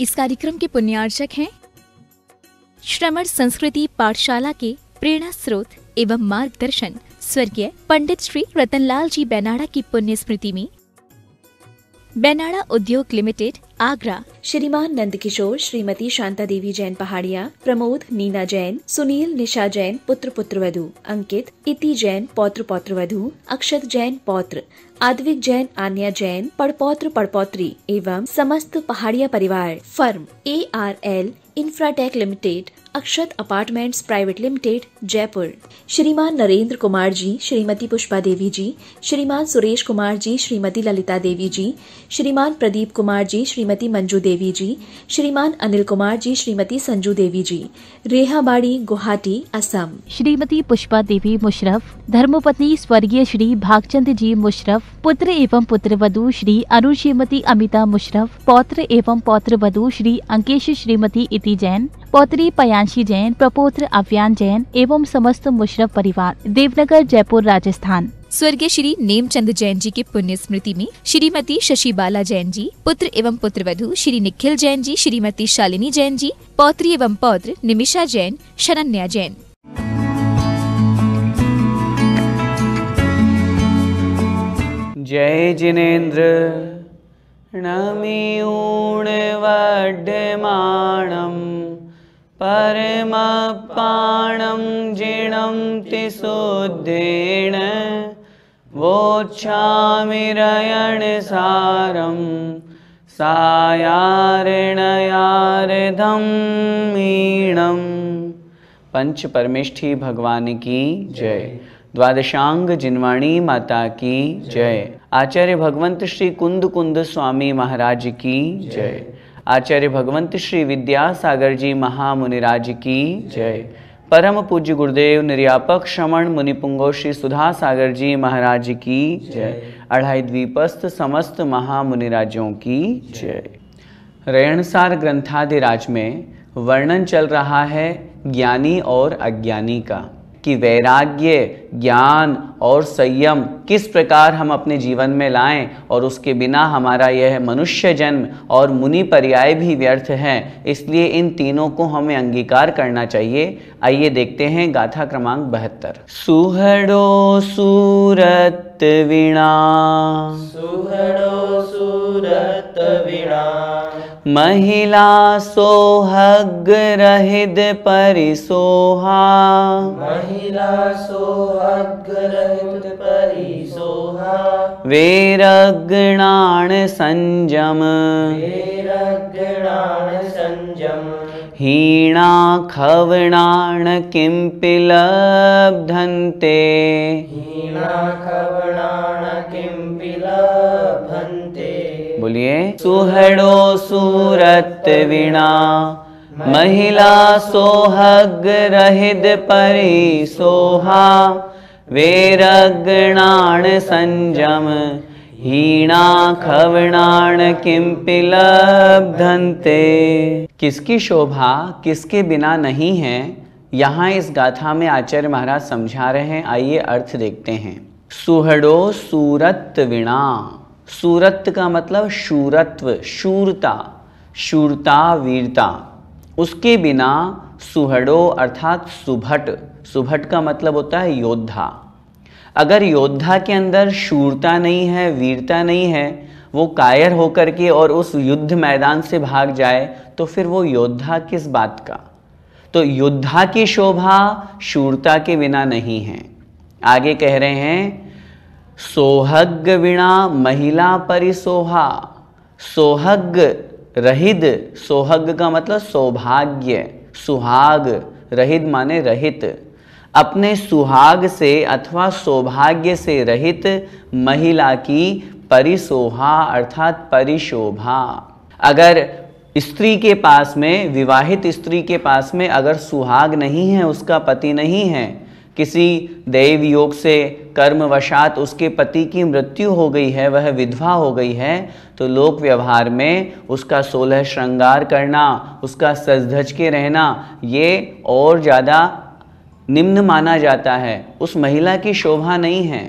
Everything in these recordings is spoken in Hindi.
इस कार्यक्रम के पुण्यार्चक हैं श्रमण संस्कृति पाठशाला के प्रेरणा स्रोत एवं मार्गदर्शन स्वर्गीय पंडित श्री रतनलाल जी बैनाडा की पुण्य स्मृति में बैनाडा उद्योग लिमिटेड आगरा श्रीमान नंदकिशोर श्रीमती शांता देवी जैन पहाड़िया प्रमोद नीना जैन सुनील निशा जैन पुत्र पुत्र वधु अंकित इति जैन पौत्र पौत्रवधु अक्षत जैन पौत्र आद्विक जैन आन्या जैन पड़पौत्र पड़पौत्री एवं समस्त पहाड़िया परिवार firm A R L Infratech limited Akshat apartments private limited Jaipur श्रीमान नरेंद्र कुमार जी श्रीमती पुष्पा देवी जी श्रीमान सुरेश कुमार जी श्रीमती ललिता देवी जी श्रीमान प्रदीप कुमार जी श्रीमती मंजू देवी जी श्रीमान अनिल कुमार जी श्रीमती संजू देवी जी रेहाबाड़ी गुवाहाटी असम श्रीमती पुष्पा देवी मुशरफ धर्मपत्नी स्वर्गीय श्री भागचंद जी मुशरफ पुत्र एवं पुत्र वधु श्री अरुण श्रीमती अमिता मुशरफ पौत्र एवं पौत्र वधु श्री अंकेश श्रीमती इति जैन पौत्री पयान आकांक्षी जैन प्रपोत्र अभियान जैन एवं समस्त मुशरफ परिवार देवनगर जयपुर राजस्थान स्वर्गीय श्री नेमचंद जैन जी की पुण्य स्मृति में श्रीमती शशि बाला जैन जी पुत्र एवं वधु श्री निखिल जैन जी श्रीमती शालिनी जैन जी पौत्री एवं पौत्र निमिषा जैन शरण्या जैन जय जिनेन्द्र नामी ऊणवाढ्यमाणम् परमपाणं जिणन्ति शुद्धेन वोक्षाण सारम मीणम् पंच परमेष्ठी भगवान की जय द्वादशांग जिनवाणी माता की जय आचार्य भगवंत श्री कुंद कुंद स्वामी महाराज की जय आचार्य भगवंत श्री विद्यासागर जी महामुनिराज की जय परम पूज्य गुरुदेव निर्यापक श्रमण मुनिपुंगो श्री सुधा सागर जी महाराज की जय अढ़ाई द्वीपस्थ समस्त महामुनिराजों की जय रेणसार ग्रंथाधिराज में वर्णन चल रहा है ज्ञानी और अज्ञानी का कि वैराग्य ज्ञान और संयम किस प्रकार हम अपने जीवन में लाएं और उसके बिना हमारा यह मनुष्य जन्म और मुनि पर्याय भी व्यर्थ है इसलिए इन तीनों को हमें अंगीकार करना चाहिए आइए देखते हैं गाथा क्रमांक बहत्तर सुहड़ो सूरत वीणा सुहड़ो सूरत वीणा महिला महिला सोहग सोहग रहित महिलासोहरहितपरिसोहा महिलासोहरहितपरिसोहा वैरगणान् सञ्जम् वैरगिणान् हीणा खवणाण किं पि हीणा खवणाण किं पि बोलिए सुहड़ो सूरत वीणा महिला सोहग रहित परी सोहा वेरगणाण संजम हीना खवणाण किम लब्धन्ते किसकी शोभा किसके बिना नहीं है यहाँ इस गाथा में आचार्य महाराज समझा रहे हैं आइए अर्थ देखते हैं सुहड़ो सूरत विणा सूरत का मतलब शूरत्व शूरता शूरता वीरता उसके बिना सुहड़ो अर्थात सुभट सुभट का मतलब होता है योद्धा अगर योद्धा के अंदर शूरता नहीं है वीरता नहीं है वो कायर होकर के और उस युद्ध मैदान से भाग जाए तो फिर वो योद्धा किस बात का तो योद्धा की शोभा शूरता के बिना नहीं है आगे कह रहे हैं सोहग विणा महिला परिसोहा सोहग रहित सोहग का मतलब सौभाग्य सुहाग रहित माने रहित अपने सुहाग से अथवा सौभाग्य से रहित महिला की परिसोहा अर्थात परिशोभा अगर स्त्री के पास में विवाहित स्त्री के पास में अगर सुहाग नहीं है उसका पति नहीं है किसी दैव योग से कर्मवशात उसके पति की मृत्यु हो गई है वह विधवा हो गई है तो लोक व्यवहार में उसका सोलह श्रृंगार करना उसका सज धज के रहना ये और ज़्यादा निम्न माना जाता है उस महिला की शोभा नहीं है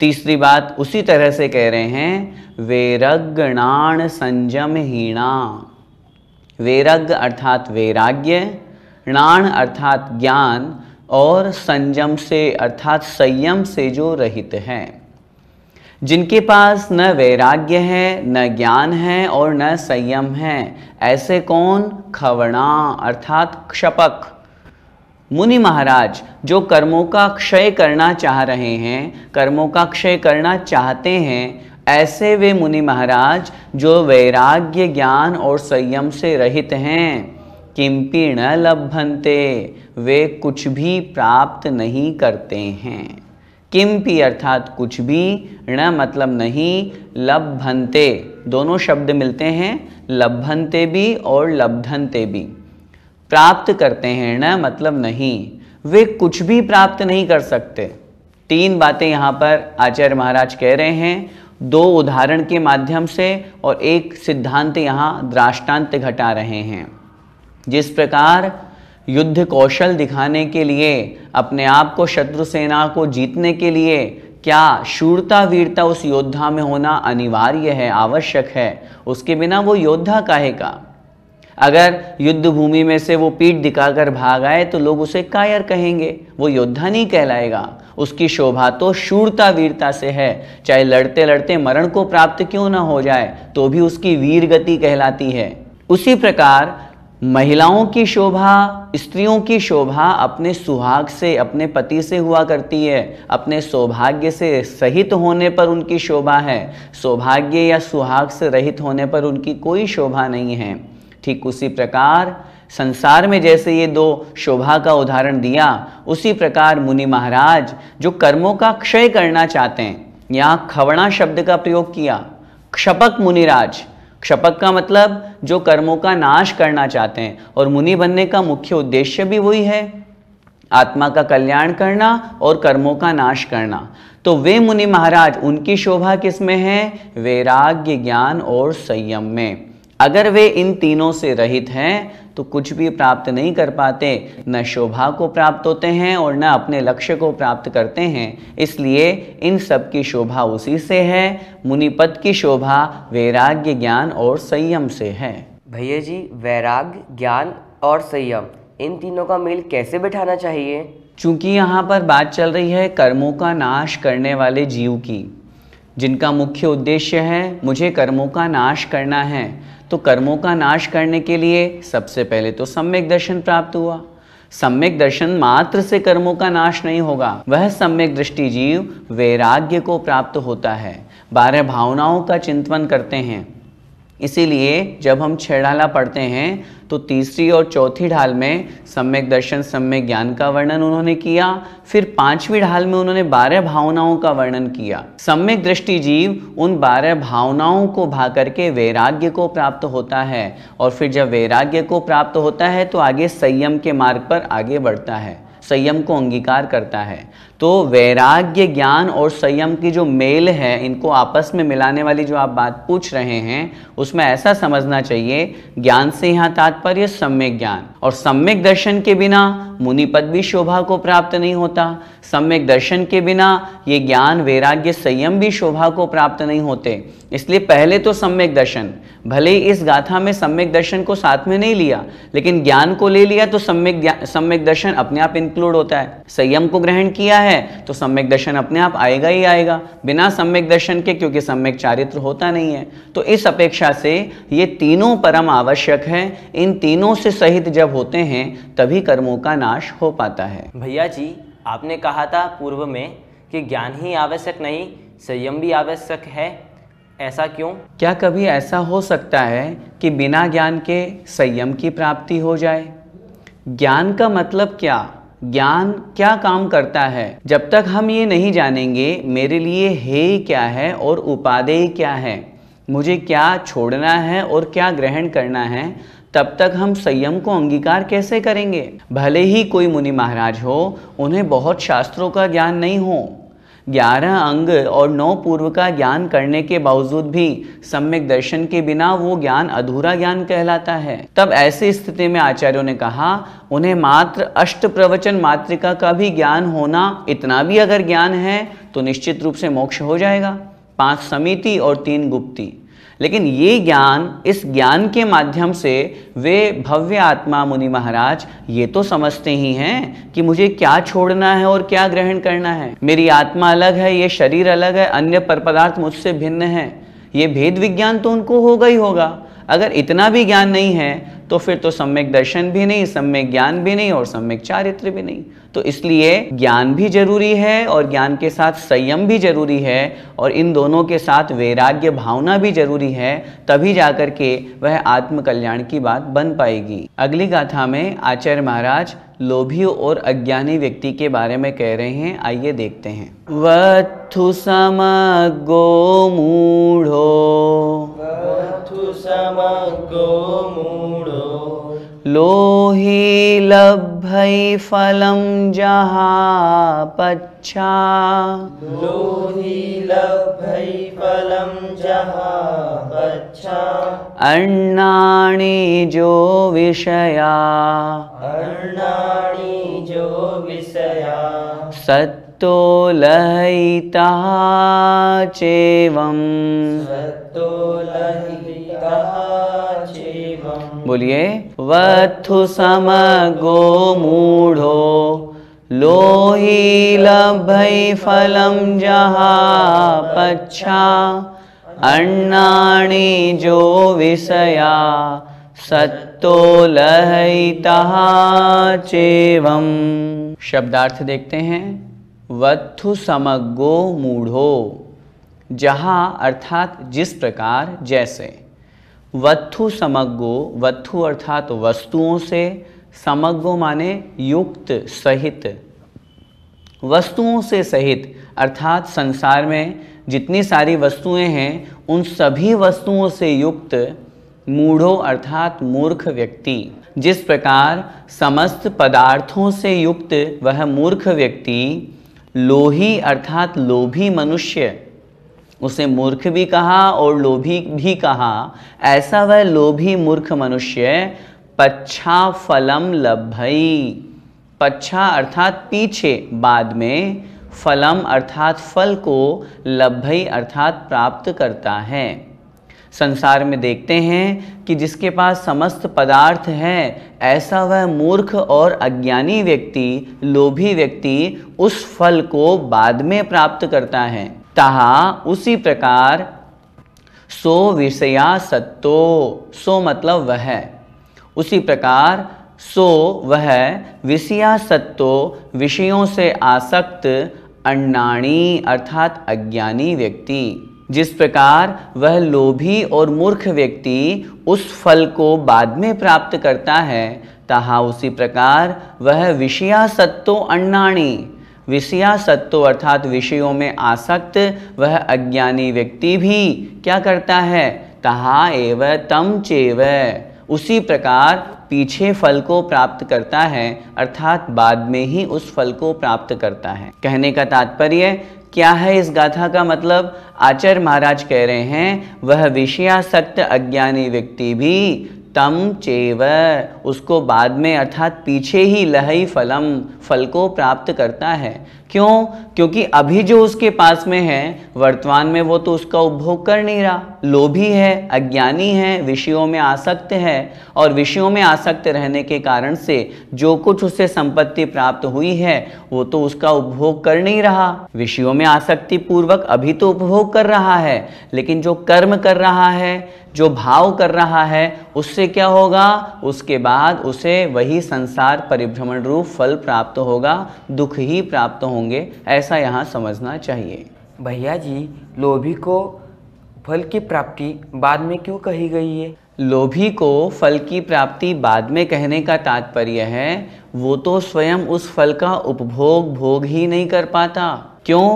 तीसरी बात उसी तरह से कह रहे हैं वैरगणाण संजम हीणा वैरग अर्थात वैराग्य णाण अर्थात ज्ञान और संयम से अर्थात संयम से जो रहित हैं जिनके पास न वैराग्य है न ज्ञान है और न संयम है ऐसे कौन खवणा अर्थात क्षपक मुनि महाराज जो कर्मों का क्षय करना चाह रहे हैं कर्मों का क्षय करना चाहते हैं ऐसे वे मुनि महाराज जो वैराग्य ज्ञान और संयम से रहित हैं किमपी न लभ्भनते वे कुछ भी प्राप्त नहीं करते हैं किमपि अर्थात कुछ भी न मतलब नहीं लभनते दोनों शब्द मिलते हैं लभनते भी और लब्धनते भी प्राप्त करते हैं न मतलब नहीं वे कुछ भी प्राप्त नहीं कर सकते तीन बातें यहाँ पर आचार्य महाराज कह रहे हैं दो उदाहरण के माध्यम से और एक सिद्धांत यहाँ दृष्टांत घटा रहे हैं जिस प्रकार युद्ध कौशल दिखाने के लिए अपने आप को शत्रु सेना को जीतने के लिए क्या शूरता वीरता उस योद्धा में होना अनिवार्य है आवश्यक है उसके बिना वो योद्धा काहेगा अगर युद्ध भूमि में से वो पीठ दिखाकर भाग आए तो लोग उसे कायर कहेंगे वो योद्धा नहीं कहलाएगा उसकी शोभा तो शूरता वीरता से है चाहे लड़ते लड़ते मरण को प्राप्त क्यों ना हो जाए तो भी उसकी वीर गति कहलाती है उसी प्रकार महिलाओं की शोभा स्त्रियों की शोभा अपने सुहाग से अपने पति से हुआ करती है अपने सौभाग्य से सहित होने पर उनकी शोभा है सौभाग्य या सुहाग से रहित होने पर उनकी कोई शोभा नहीं है ठीक उसी प्रकार संसार में जैसे ये दो शोभा का उदाहरण दिया उसी प्रकार मुनि महाराज जो कर्मों का क्षय करना चाहते हैं यहाँ खवणा शब्द का प्रयोग किया क्षपक मुनिराज क्षपक का मतलब जो कर्मों का नाश करना चाहते हैं और मुनि बनने का मुख्य उद्देश्य भी वही है आत्मा का कल्याण करना और कर्मों का नाश करना तो वे मुनि महाराज उनकी शोभा किस में है वैराग्य ज्ञान और संयम में अगर वे इन तीनों से रहित हैं तो कुछ भी प्राप्त नहीं कर पाते न शोभा को प्राप्त होते हैं और न अपने लक्ष्य को प्राप्त करते हैं इसलिए इन सब की शोभा उसी से है मुनिपद की शोभा वैराग्य ज्ञान और संयम से है भैया जी वैराग्य ज्ञान और संयम इन तीनों का मेल कैसे बैठाना चाहिए चूँकि यहाँ पर बात चल रही है कर्मों का नाश करने वाले जीव की जिनका मुख्य उद्देश्य है मुझे कर्मों का नाश करना है तो कर्मों का नाश करने के लिए सबसे पहले तो सम्यक दर्शन प्राप्त हुआ सम्यक दर्शन मात्र से कर्मों का नाश नहीं होगा वह सम्यक दृष्टि जीव वैराग्य को प्राप्त होता है बारह भावनाओं का चिंतन करते हैं इसीलिए जब हम छः ढाला पढ़ते हैं तो तीसरी और चौथी ढाल में सम्यक दर्शन सम्यक ज्ञान का वर्णन उन्होंने किया फिर पांचवी ढाल में उन्होंने बारह भावनाओं का वर्णन किया सम्यक दृष्टि जीव उन बारह भावनाओं को भा करके वैराग्य को प्राप्त होता है और फिर जब वैराग्य को प्राप्त होता है तो आगे संयम के मार्ग पर आगे बढ़ता है संयम को अंगीकार करता है तो वैराग्य ज्ञान और संयम की जो मेल है इनको आपस में मिलाने वाली जो आप बात पूछ रहे हैं उसमें ऐसा समझना चाहिए ज्ञान से यहाँ तात्पर्य सम्यक ज्ञान और सम्यक दर्शन के बिना मुनिपद भी शोभा को प्राप्त नहीं होता सम्यक दर्शन के बिना ये ज्ञान वैराग्य संयम भी शोभा को प्राप्त नहीं होते इसलिए पहले तो सम्यक दर्शन भले ही इस गाथा में सम्यक दर्शन को साथ में नहीं लिया लेकिन ज्ञान को ले लिया तो सम्यक सम्यक दर्शन अपने आप इंक्लूड होता है संयम को ग्रहण किया है है तो सम्यक दर्शन अपने आप आएगा ही आएगा बिना सम्यक दर्शन के क्योंकि सम्यक चारित्र होता नहीं है तो इस अपेक्षा से ये तीनों परम आवश्यक है इन तीनों से सहित जब होते हैं तभी कर्मों का नाश हो पाता है भैया जी आपने कहा था पूर्व में कि ज्ञान ही आवश्यक नहीं संयम भी आवश्यक है ऐसा क्यों क्या कभी ऐसा हो सकता है कि बिना ज्ञान के संयम की प्राप्ति हो जाए ज्ञान का मतलब क्या ज्ञान क्या काम करता है जब तक हम ये नहीं जानेंगे मेरे लिए हे क्या है और उपादेय क्या है मुझे क्या छोड़ना है और क्या ग्रहण करना है तब तक हम संयम को अंगीकार कैसे करेंगे भले ही कोई मुनि महाराज हो उन्हें बहुत शास्त्रों का ज्ञान नहीं हो ग्यारह अंग और नौ पूर्व का ज्ञान करने के बावजूद भी सम्यक दर्शन के बिना वो ज्ञान अधूरा ज्ञान कहलाता है तब ऐसी स्थिति में आचार्यों ने कहा उन्हें मात्र अष्ट प्रवचन मातृका का भी ज्ञान होना इतना भी अगर ज्ञान है तो निश्चित रूप से मोक्ष हो जाएगा पांच समिति और तीन गुप्ती लेकिन ये ज्ञान इस ज्ञान के माध्यम से वे भव्य आत्मा मुनि महाराज ये तो समझते ही हैं कि मुझे क्या छोड़ना है और क्या ग्रहण करना है मेरी आत्मा अलग है ये शरीर अलग है अन्य पर पदार्थ मुझसे भिन्न है ये भेद विज्ञान तो उनको होगा ही होगा अगर इतना भी ज्ञान नहीं है तो फिर तो सम्यक दर्शन भी नहीं सम्यक ज्ञान भी नहीं और सम्यक चारित्र भी नहीं तो इसलिए ज्ञान भी जरूरी है और ज्ञान के साथ संयम भी जरूरी है और इन दोनों के साथ वैराग्य भावना भी जरूरी है तभी जा कर के वह आत्मकल्याण की बात बन पाएगी अगली गाथा में आचार्य महाराज लोभी और अज्ञानी व्यक्ति के बारे में कह रहे हैं आइए देखते हैं वत्थु समगो मूढ़ो वत्थु समगो मूढ़ो लोहि लभ्यै फलं जहापच्छा लोही लभई फलं जहापच्छा अन्ना जो विषया अन्ना जो विषया सत् सत्तो लहिता चेवम सत्तो लहिता चेवम बोलिए वत्थु समगो मूढ़ो लोही लभई फलम जहा पच्छा अन्नाणि जो विषया सत्तो लहिता चेवम शब्दार्थ देखते हैं वत्थु समग्गो मूढ़ो जहाँ अर्थात जिस प्रकार जैसे वत्थु समग्गो वत्थु अर्थात वस्तुओं से समग्गो माने युक्त सहित वस्तुओं से सहित अर्थात संसार में जितनी सारी वस्तुएं हैं उन सभी वस्तुओं से युक्त मूढ़ो अर्थात मूर्ख व्यक्ति जिस प्रकार समस्त पदार्थों से युक्त वह मूर्ख व्यक्ति लोही अर्थात लोभी मनुष्य उसे मूर्ख भी कहा और लोभी भी कहा ऐसा वह लोभी मूर्ख मनुष्य पच्छा फलम लभई पच्छा अर्थात पीछे बाद में फलम अर्थात फल को लभई अर्थात प्राप्त करता है संसार में देखते हैं कि जिसके पास समस्त पदार्थ है ऐसा वह मूर्ख और अज्ञानी व्यक्ति लोभी व्यक्ति उस फल को बाद में प्राप्त करता है तहा उसी प्रकार सो विषया सत्तो सो मतलब वह उसी प्रकार सो वह विषया सत्तो विषयों से आसक्त अन्नाणी अर्थात अज्ञानी व्यक्ति जिस प्रकार वह लोभी और मूर्ख व्यक्ति उस फल को बाद में प्राप्त करता है तहा उसी प्रकार वह विषया सत्तो अन्नाणी विषया सत्तो अर्थात विषयों में आसक्त वह अज्ञानी व्यक्ति भी क्या करता है तहा एव तम चेव उसी प्रकार पीछे फल को प्राप्त करता है अर्थात बाद में ही उस फल को प्राप्त करता है कहने का तात्पर्य क्या है इस गाथा का मतलब आचार्य महाराज कह रहे हैं वह विषयासक्त अज्ञानी व्यक्ति भी तम चेव उसको बाद में अर्थात पीछे ही लहई फलम फल को प्राप्त करता है क्यों क्योंकि अभी जो उसके पास में है वर्तमान में वो तो उसका उपभोग कर नहीं रहा लोभी है अज्ञानी है विषयों में आसक्त है और विषयों में आसक्त रहने के कारण से जो कुछ उससे संपत्ति प्राप्त हुई है वो तो उसका उपभोग कर नहीं रहा विषयों में आसक्ति पूर्वक अभी तो उपभोग कर रहा है लेकिन जो कर्म कर रहा है जो भाव कर रहा है उससे क्या होगा उसके बाद उसे वही संसार परिभ्रमण रूप फल प्राप्त होगा दुख ही प्राप्त होगा होंगे ऐसा यहाँ समझना चाहिए भैया जी लोभी को फल की प्राप्ति बाद में क्यों कही गई है लोभी को फल की प्राप्ति बाद में कहने का तात्पर्य है वो तो स्वयं उस फल का उपभोग भोग ही नहीं कर पाता क्यों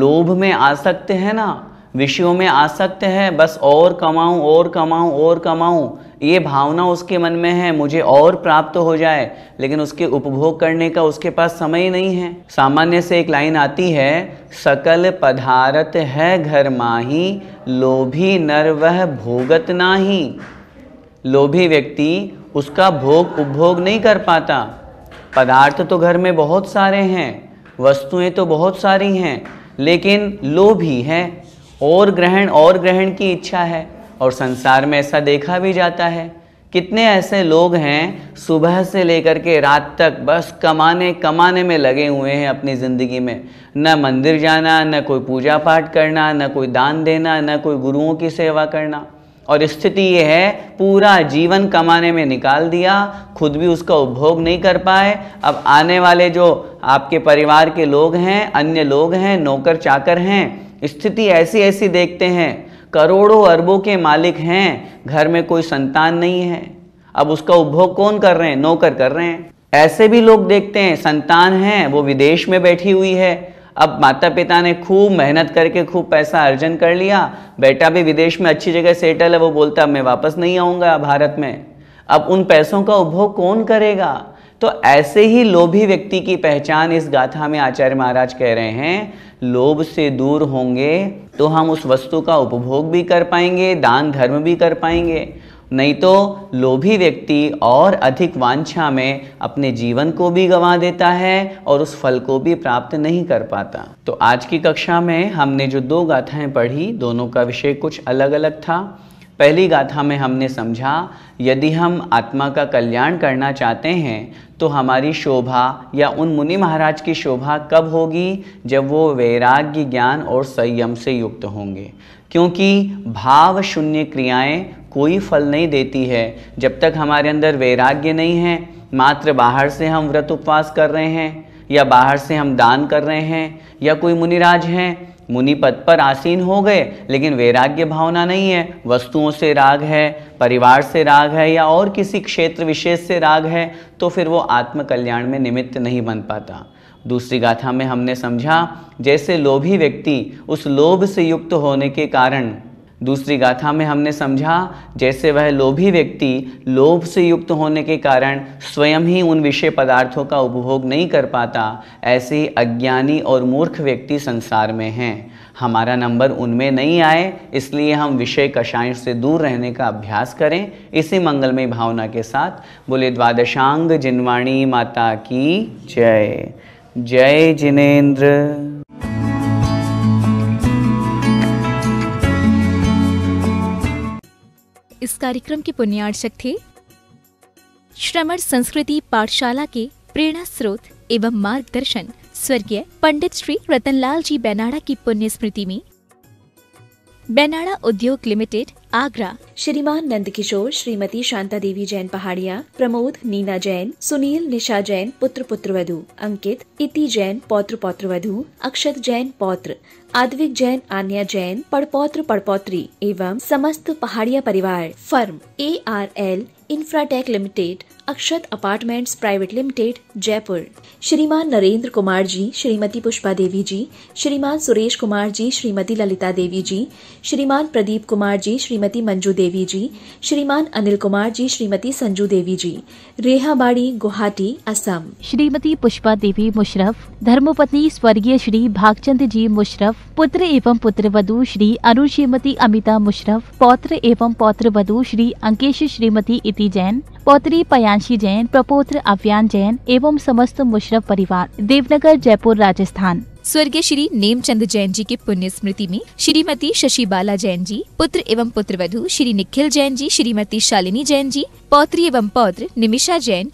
लोभ में आ सकते है ना विषयों में आसक्त है बस और कमाऊं और कमाऊं और कमाऊं ये भावना उसके मन में है मुझे और प्राप्त हो जाए लेकिन उसके उपभोग करने का उसके पास समय ही नहीं है सामान्य से एक लाइन आती है सकल पधारत है घर माही लोभी नर वह भोगत नाही लोभी व्यक्ति उसका भोग उपभोग नहीं कर पाता पदार्थ तो घर में बहुत सारे हैं वस्तुएं तो बहुत सारी हैं लेकिन लोभी है और ग्रहण और ग्रहण की इच्छा है और संसार में ऐसा देखा भी जाता है कितने ऐसे लोग हैं सुबह से लेकर के रात तक बस कमाने कमाने में लगे हुए हैं अपनी ज़िंदगी में न मंदिर जाना न कोई पूजा पाठ करना न कोई दान देना न कोई गुरुओं की सेवा करना और स्थिति ये है पूरा जीवन कमाने में निकाल दिया खुद भी उसका उपभोग नहीं कर पाए अब आने वाले जो आपके परिवार के लोग हैं अन्य लोग हैं नौकर चाकर हैं स्थिति ऐसी ऐसी देखते हैं करोड़ों अरबों के मालिक हैं घर में कोई संतान नहीं है अब उसका उपभोग कौन कर रहे हैं नौकर कर रहे हैं ऐसे भी लोग देखते हैं संतान है वो विदेश में बैठी हुई है अब माता पिता ने खूब मेहनत करके खूब पैसा अर्जन कर लिया बेटा भी विदेश में अच्छी जगह सेटल है वो बोलता मैं वापस नहीं आऊँगा भारत में अब उन पैसों का उपभोग कौन करेगा तो ऐसे ही लोभी व्यक्ति की पहचान इस गाथा में आचार्य महाराज कह रहे हैं लोभ से दूर होंगे तो हम उस वस्तु का उपभोग भी कर पाएंगे दान धर्म भी कर पाएंगे नहीं तो लोभी व्यक्ति और अधिक वांछा में अपने जीवन को भी गंवा देता है और उस फल को भी प्राप्त नहीं कर पाता तो आज की कक्षा में हमने जो दो गाथाएं पढ़ी दोनों का विषय कुछ अलग अलग था पहली गाथा में हमने समझा यदि हम आत्मा का कल्याण करना चाहते हैं तो हमारी शोभा या उन मुनि महाराज की शोभा कब होगी जब वो वैराग्य ज्ञान और संयम से युक्त होंगे क्योंकि भाव शून्य क्रियाएं कोई फल नहीं देती है जब तक हमारे अंदर वैराग्य नहीं है मात्र बाहर से हम व्रत उपवास कर रहे हैं या बाहर से हम दान कर रहे हैं या कोई मुनिराज हैं मुनि पद पर आसीन हो गए लेकिन वैराग्य भावना नहीं है वस्तुओं से राग है परिवार से राग है या और किसी क्षेत्र विशेष से राग है तो फिर वो आत्मकल्याण में निमित्त नहीं बन पाता दूसरी गाथा में हमने समझा जैसे लोभी व्यक्ति उस लोभ से युक्त होने के कारण दूसरी गाथा में हमने समझा जैसे वह लोभी व्यक्ति लोभ से युक्त होने के कारण स्वयं ही उन विषय पदार्थों का उपभोग नहीं कर पाता ऐसे ही अज्ञानी और मूर्ख व्यक्ति संसार में हैं हमारा नंबर उनमें नहीं आए इसलिए हम विषय कषाय से दूर रहने का अभ्यास करें इसी मंगलमय भावना के साथ बोले द्वादशांग जिनवाणी माता की जय जय जिनेन्द्र इस कार्यक्रम के पुण्यार्चक थे श्रमण संस्कृति पाठशाला के प्रेरणा स्रोत एवं मार्गदर्शन स्वर्गीय पंडित श्री रतनलाल जी बैनाडा की पुण्य स्मृति में बैनाडा उद्योग लिमिटेड आगरा श्रीमान नंदकिशोर श्रीमती शांता देवी जैन पहाड़िया प्रमोद नीना जैन सुनील निशा जैन पुत्र पुत्रवधु अंकित इति जैन पौत्र पौत्रवधु अक्षत जैन पौत्र आदविक जैन आन्या जैन पड़पौत्र पड़पौत्री एवं समस्त पहाड़िया परिवार firm A R L Infratech limited Akshat apartments private limited Jaipur श्रीमान नरेंद्र कुमार जी श्रीमती पुष्पा देवी जी श्रीमान सुरेश कुमार जी श्रीमती ललिता देवी जी श्रीमान प्रदीप कुमार जी श्रीमती मंजू देवी जी श्रीमान अनिल कुमार जी श्रीमती संजू देवी जी रेहाबाड़ी गुवाहाटी असम श्रीमती पुष्पा देवी मुशरफ धर्मपत्नी स्वर्गीय श्री भागचंद जी मुशरफ पुत्र एवं पुत्र वधु श्री अनु श्रीमती अमिता मुशरफ पौत्र एवं पौत्र वधु श्री अंकेश श्रीमती इति जैन पौत्री पयान आकांक्षी जैन प्रपोत्र अभियान जैन एवं समस्त मुशरफ परिवार देवनगर जयपुर राजस्थान स्वर्गीय श्री नेमचंद जैन जी की पुण्य स्मृति में श्रीमती शशि बाला जैन जी पुत्र एवं पुत्रवधु श्री निखिल जैन जी श्रीमती शालिनी जैन जी पौत्री एवं पौत्र निमिषा जैन